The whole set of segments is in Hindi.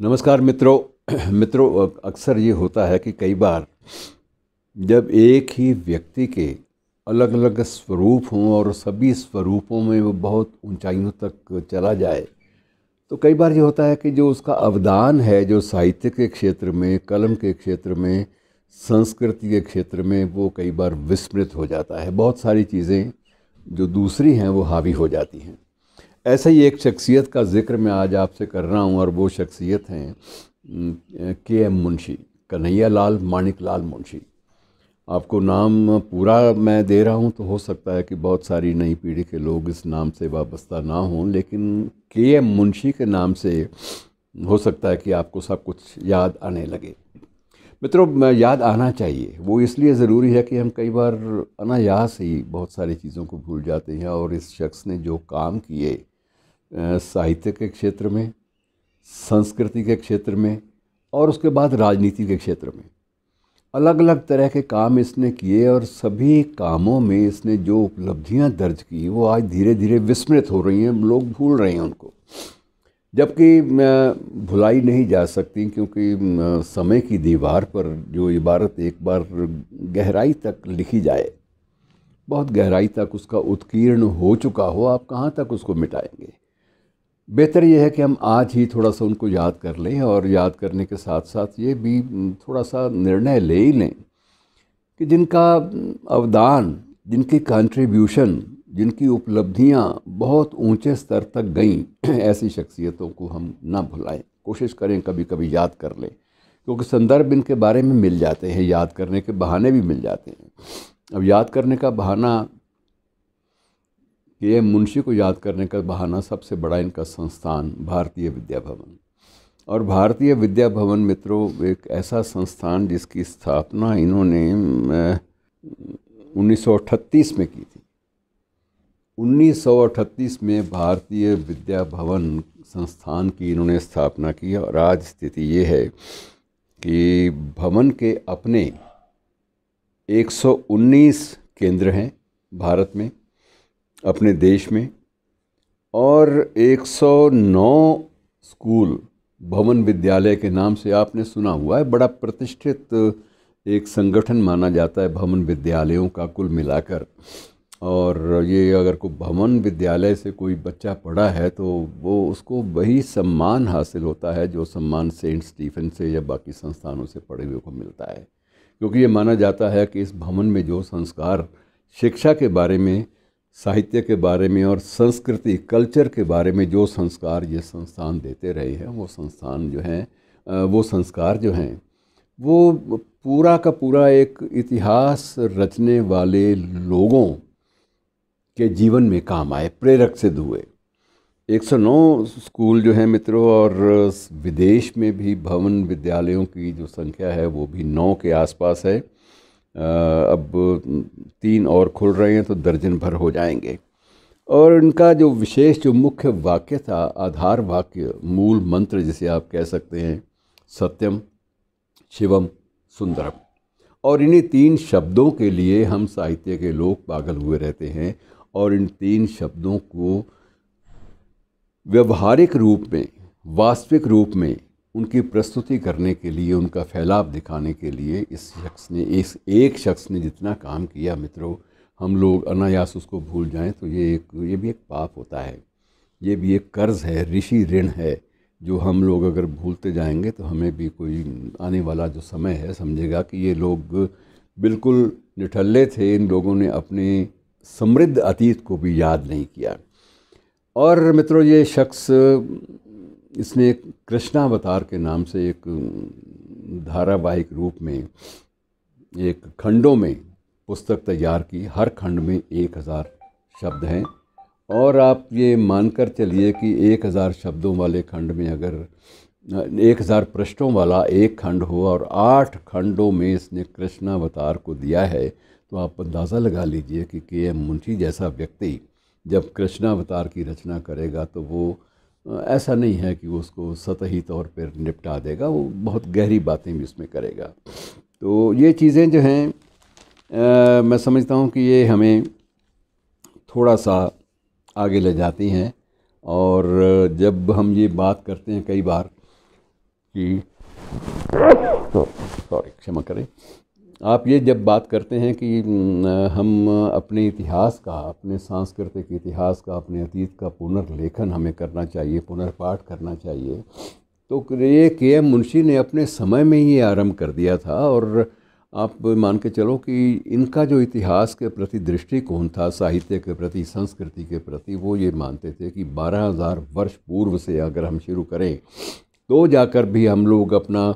नमस्कार मित्रों मित्रों अक्सर ये होता है कि कई बार जब एक ही व्यक्ति के अलग अलग स्वरूप हों और सभी स्वरूपों में वो बहुत ऊंचाइयों तक चला जाए तो कई बार ये होता है कि जो उसका अवदान है जो साहित्य के क्षेत्र में कलम के क्षेत्र में संस्कृति के क्षेत्र में वो कई बार विस्मृत हो जाता है बहुत सारी चीज़ें जो दूसरी हैं वो हावी हो जाती हैं ऐसे ही एक शख्सियत का ज़िक्र मैं आज आपसे कर रहा हूँ और वो शख्सियत हैं K M Munshi Kanaiyalal Maneklal Munshi आपको नाम पूरा मैं दे रहा हूँ तो हो सकता है कि बहुत सारी नई पीढ़ी के लोग इस नाम से वाबस्ता ना हों लेकिन के एम मुंशी के नाम से हो सकता है कि आपको सब कुछ याद आने लगे मित्रों याद आना चाहिए वो इसलिए ज़रूरी है कि हम कई बार अनायास ही बहुत सारी चीज़ों को भूल जाते हैं और इस शख्स ने जो काम किए साहित्य के क्षेत्र में संस्कृति के क्षेत्र में और उसके बाद राजनीति के क्षेत्र में अलग अलग तरह के काम इसने किए और सभी कामों में इसने जो उपलब्धियां दर्ज की वो आज धीरे धीरे विस्मृत हो रही हैं लोग भूल रहे हैं उनको जबकि भुलाई नहीं जा सकती क्योंकि समय की दीवार पर जो इबारत एक बार गहराई तक लिखी जाए बहुत गहराई तक उसका उत्कीर्ण हो चुका हो आप कहाँ तक उसको मिटाएंगे बेहतर यह है कि हम आज ही थोड़ा सा उनको याद कर लें और याद करने के साथ साथ ये भी थोड़ा सा निर्णय ले ही लें कि जिनका अवदान जिनकी कंट्रीब्यूशन जिनकी उपलब्धियाँ बहुत ऊंचे स्तर तक गईं ऐसी शख्सियतों को हम ना भुलाएं कोशिश करें कभी कभी याद कर लें क्योंकि संदर्भ इनके बारे में मिल जाते हैं याद करने के बहाने भी मिल जाते हैं अब याद करने का बहाना कि ये मुंशी को याद करने का बहाना सबसे बड़ा इनका संस्थान भारतीय विद्या भवन और भारतीय विद्या भवन मित्रों एक ऐसा संस्थान जिसकी स्थापना इन्होंने उन्नीस में की थी 1938 में भारतीय विद्या भवन संस्थान की इन्होंने स्थापना की और आज स्थिति ये है कि भवन के अपने 119 केंद्र हैं भारत में अपने देश में और 109 स्कूल भवन विद्यालय के नाम से आपने सुना हुआ है बड़ा प्रतिष्ठित एक संगठन माना जाता है भवन विद्यालयों का कुल मिलाकर और ये अगर कोई भवन विद्यालय से कोई बच्चा पढ़ा है तो वो उसको वही सम्मान हासिल होता है जो सम्मान सेंट स्टीफन से या बाकी संस्थानों से पढ़े हुए को मिलता है क्योंकि ये माना जाता है कि इस भवन में जो संस्कार शिक्षा के बारे में साहित्य के बारे में और संस्कृति कल्चर के बारे में जो संस्कार ये संस्थान देते रहे हैं वो संस्थान जो हैं वो संस्कार जो हैं वो पूरा का पूरा एक इतिहास रचने वाले लोगों के जीवन में काम आए प्रेरक सिद्ध हुए 109 स्कूल जो हैं मित्रों और विदेश में भी भवन विद्यालयों की जो संख्या है वो भी नौ के आसपास है अब तीन और खुल रहे हैं तो दर्जन भर हो जाएंगे और इनका जो विशेष जो मुख्य वाक्य था आधार वाक्य मूल मंत्र जिसे आप कह सकते हैं सत्यम शिवम सुंदरम और इन्हीं तीन शब्दों के लिए हम साहित्य के लोग पागल हुए रहते हैं और इन तीन शब्दों को व्यवहारिक रूप में वास्तविक रूप में उनकी प्रस्तुति करने के लिए उनका फैलाव दिखाने के लिए इस शख्स ने इस एक शख्स ने जितना काम किया मित्रों हम लोग अनायास उसको भूल जाएं तो ये एक ये भी एक पाप होता है ये भी एक कर्ज़ है ऋषि ऋण है जो हम लोग अगर भूलते जाएंगे तो हमें भी कोई आने वाला जो समय है समझेगा कि ये लोग बिल्कुल निठल्ले थे इन लोगों ने अपने समृद्ध अतीत को भी याद नहीं किया और मित्रों ये शख्स इसने एक कृष्णावतार के नाम से एक धारावाहिक रूप में एक खंडों में पुस्तक तैयार की हर खंड में एक हज़ार शब्द हैं और आप ये मानकर चलिए कि एक हज़ार शब्दों वाले खंड में अगर एक हज़ार पृष्ठों वाला एक खंड हो और आठ खंडों में इसने कृष्णावतार को दिया है तो आप अंदाज़ा लगा लीजिए कि के एम मुंशी जैसा व्यक्ति जब कृष्णावतार की रचना करेगा तो वो ऐसा नहीं है कि वो उसको सतही तौर पर निपटा देगा वो बहुत गहरी बातें भी उसमें करेगा तो ये चीज़ें जो हैं आ, मैं समझता हूँ कि ये हमें थोड़ा सा आगे ले जाती हैं और जब हम ये बात करते हैं कई बार कि सॉरी तो, क्षमा करें आप ये जब बात करते हैं कि हम अपने इतिहास का अपने सांस्कृतिक इतिहास का अपने अतीत का पुनर्लेखन हमें करना चाहिए पुनर्पाठ करना चाहिए तो ये के एम मुंशी ने अपने समय में ही आरंभ कर दिया था और आप मान के चलो कि इनका जो इतिहास के प्रति दृष्टिकोण था साहित्य के प्रति संस्कृति के प्रति वो ये मानते थे कि 12000 वर्ष पूर्व से अगर हम शुरू करें तो जाकर भी हम लोग अपना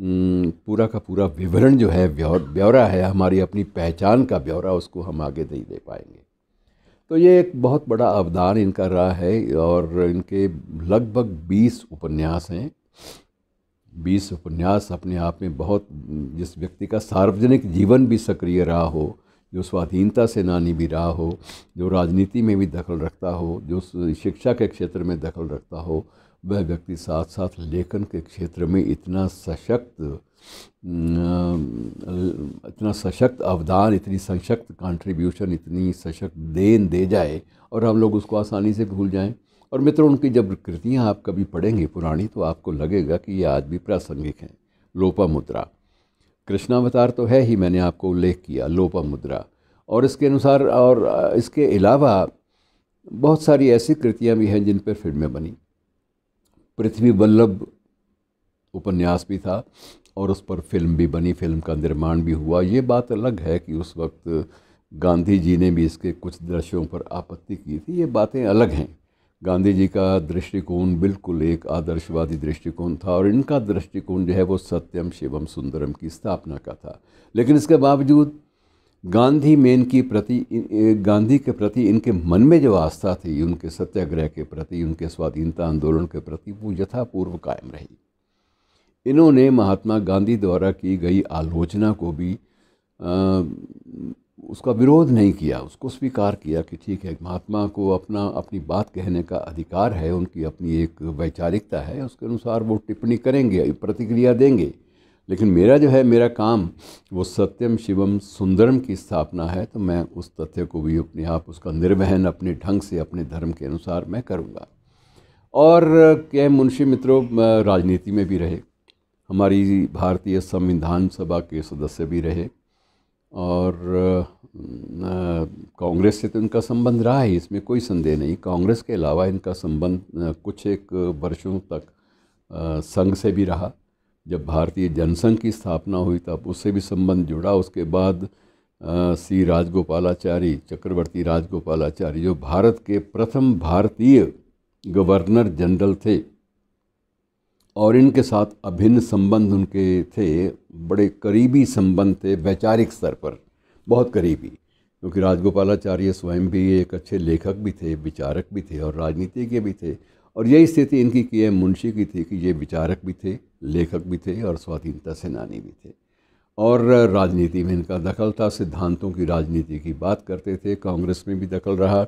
हम्म, पूरा का पूरा विवरण जो है ब्यौरा है हमारी अपनी पहचान का ब्यौरा उसको हम आगे नहीं दे पाएंगे तो ये एक बहुत बड़ा अवदान इनका रहा है और इनके लगभग 20 उपन्यास हैं 20 उपन्यास अपने आप में बहुत जिस व्यक्ति का सार्वजनिक जीवन भी सक्रिय रहा हो जो स्वाधीनता सेनानी भी रहा हो जो राजनीति में भी दखल रखता हो जो शिक्षा के क्षेत्र में दखल रखता हो वह व्यक्ति साथ साथ लेखन के क्षेत्र में इतना सशक्त इतना सशक्त अवदान इतनी सशक्त कंट्रीब्यूशन इतनी सशक्त देन दे जाए और हम लोग उसको आसानी से भूल जाएं और मित्रों उनकी जब कृतियाँ आप कभी पढ़ेंगे पुरानी तो आपको लगेगा कि ये आज भी प्रासंगिक हैं लोपा मुद्रा कृष्णावतार तो है ही मैंने आपको उल्लेख किया लोपा मुद्रा और इसके अनुसार और इसके अलावा बहुत सारी ऐसी कृतियाँ भी हैं जिन पर फिल्में बनी पृथ्वी वल्लभ उपन्यास भी था और उस पर फिल्म भी बनी फिल्म का निर्माण भी हुआ ये बात अलग है कि उस वक्त गांधी जी ने भी इसके कुछ दृश्यों पर आपत्ति की थी ये बातें अलग हैं गांधी जी का दृष्टिकोण बिल्कुल एक आदर्शवादी दृष्टिकोण था और इनका दृष्टिकोण जो है वो सत्यम शिवम सुंदरम की स्थापना का था लेकिन इसके बावजूद गांधी मेन की प्रति गांधी के प्रति इनके मन में जो आस्था थी उनके सत्याग्रह के प्रति उनके स्वाधीनता आंदोलन के प्रति वो यथापूर्व कायम रही इन्होंने महात्मा गांधी द्वारा की गई आलोचना को भी आ, उसका विरोध नहीं किया उसको स्वीकार किया कि ठीक है महात्मा को अपना अपनी बात कहने का अधिकार है उनकी अपनी एक वैचारिकता है उसके अनुसार वो टिप्पणी करेंगे प्रतिक्रिया देंगे लेकिन मेरा जो है मेरा काम वो सत्यम शिवम सुंदरम की स्थापना है तो मैं उस तथ्य को भी अपने आप उसका निर्वहन अपने ढंग से अपने धर्म के अनुसार मैं करूँगा और क्या मुंशी मित्रों राजनीति में भी रहे हमारी भारतीय संविधान सभा के सदस्य भी रहे और कांग्रेस से तो इनका संबंध रहा है इसमें कोई संदेह नहीं कांग्रेस के अलावा इनका संबंध कुछ एक वर्षों तक संघ से भी रहा जब भारतीय जनसंघ की स्थापना हुई तब उससे भी संबंध जुड़ा उसके बाद सी राजगोपालाचारी चक्रवर्ती राजगोपालाचारी जो भारत के प्रथम भारतीय गवर्नर जनरल थे और इनके साथ अभिन्न संबंध उनके थे बड़े करीबी संबंध थे वैचारिक स्तर पर बहुत करीबी क्योंकि राजगोपालाचार्य स्वयं भी एक अच्छे लेखक भी थे विचारक भी थे और राजनीतिज्ञ भी थे और यही स्थिति इनकी की है मुंशी की थी कि ये विचारक भी थे लेखक भी थे और स्वाधीनता सेनानी भी थे और राजनीति में इनका दखल था सिद्धांतों की राजनीति की बात करते थे कांग्रेस में भी दखल रहा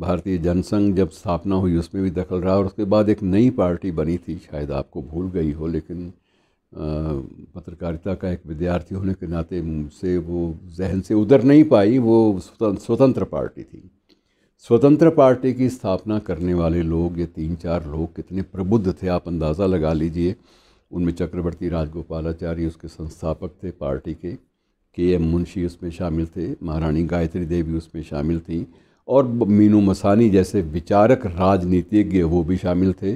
भारतीय जनसंघ जब स्थापना हुई उसमें भी दखल रहा और उसके बाद एक नई पार्टी बनी थी शायद आपको भूल गई हो लेकिन पत्रकारिता का एक विद्यार्थी होने के नाते से वो जहन से उधर नहीं पाई वो स्वतंत्र पार्टी थी स्वतंत्र पार्टी की स्थापना करने वाले लोग ये तीन चार लोग कितने प्रबुद्ध थे आप अंदाज़ा लगा लीजिए उनमें चक्रवर्ती राजगोपालाचार्य उसके संस्थापक थे पार्टी के के एम मुंशी उसमें शामिल थे महारानी गायत्री देवी उसमें शामिल थी और मीनू मसानी जैसे विचारक राजनीतिज्ञ वो भी शामिल थे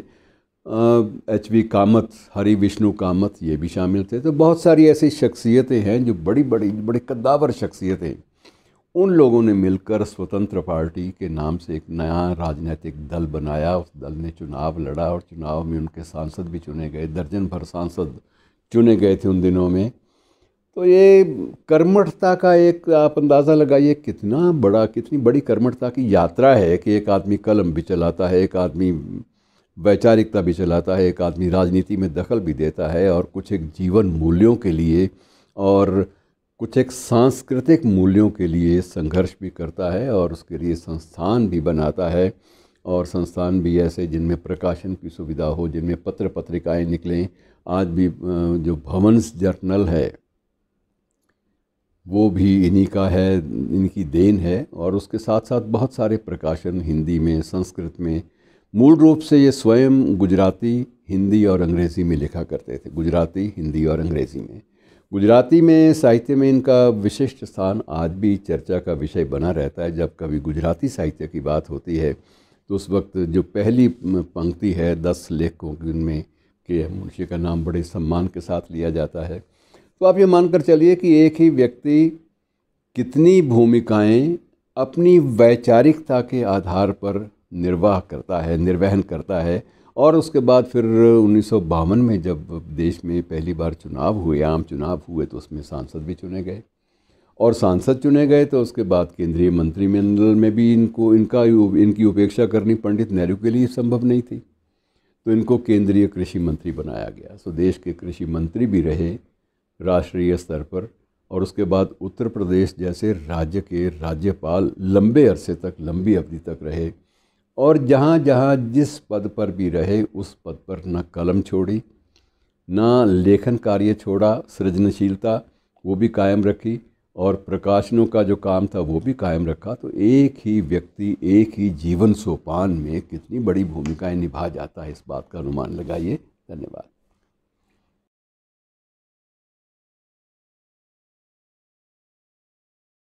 एच वी कामत हरि विष्णु कामत ये भी शामिल थे तो बहुत सारी ऐसी शख्सियतें हैं जो बड़ी बड़ी बड़े कद्दावर शख्सियतें उन लोगों ने मिलकर स्वतंत्र पार्टी के नाम से एक नया राजनीतिक दल बनाया उस दल ने चुनाव लड़ा और चुनाव में उनके सांसद भी चुने गए दर्जन भर सांसद चुने गए थे उन दिनों में तो ये कर्मठता का एक आप अंदाज़ा लगाइए कितना बड़ा कितनी बड़ी कर्मठता की यात्रा है कि एक आदमी कलम भी चलाता है एक आदमी वैचारिकता भी चलाता है एक आदमी राजनीति में दखल भी देता है और कुछ एक जीवन मूल्यों के लिए और कुछ एक सांस्कृतिक मूल्यों के लिए संघर्ष भी करता है और उसके लिए संस्थान भी बनाता है और संस्थान भी ऐसे जिनमें प्रकाशन की सुविधा हो जिनमें पत्र पत्रिकाएं निकलें आज भी जो भवंस जर्नल है वो भी इन्हीं का है इनकी देन है और उसके साथ साथ बहुत सारे प्रकाशन हिंदी में संस्कृत में मूल रूप से ये स्वयं गुजराती हिंदी और अंग्रेज़ी में लिखा करते थे गुजराती हिंदी और अंग्रेज़ी में गुजराती में साहित्य में इनका विशिष्ट स्थान आज भी चर्चा का विषय बना रहता है जब कभी गुजराती साहित्य की बात होती है तो उस वक्त जो पहली पंक्ति है दस लेखकों की उनमें के मुंशी का नाम बड़े सम्मान के साथ लिया जाता है तो आप ये मानकर चलिए कि एक ही व्यक्ति कितनी भूमिकाएं अपनी वैचारिकता के आधार पर निर्वाह करता है निर्वहन करता है और उसके बाद फिर उन्नीस में जब देश में पहली बार चुनाव हुए आम चुनाव हुए तो उसमें सांसद भी चुने गए और सांसद चुने गए तो उसके बाद केंद्रीय मंत्रिमंडल में भी इनको इनका इनकी उपेक्षा करनी पंडित नेहरू के लिए संभव नहीं थी तो इनको केंद्रीय कृषि मंत्री बनाया गया सो देश के कृषि मंत्री भी रहे राष्ट्रीय स्तर पर और उसके बाद उत्तर प्रदेश जैसे राज्य के राज्यपाल लंबे अरसे तक लंबी अवधि तक रहे और जहाँ जहाँ जिस पद पर भी रहे उस पद पर न कलम छोड़ी न लेखन कार्य छोड़ा सृजनशीलता वो भी कायम रखी और प्रकाशनों का जो काम था वो भी कायम रखा तो एक ही व्यक्ति एक ही जीवन सोपान में कितनी बड़ी भूमिकाएं निभा जाता है इस बात का अनुमान लगाइए धन्यवाद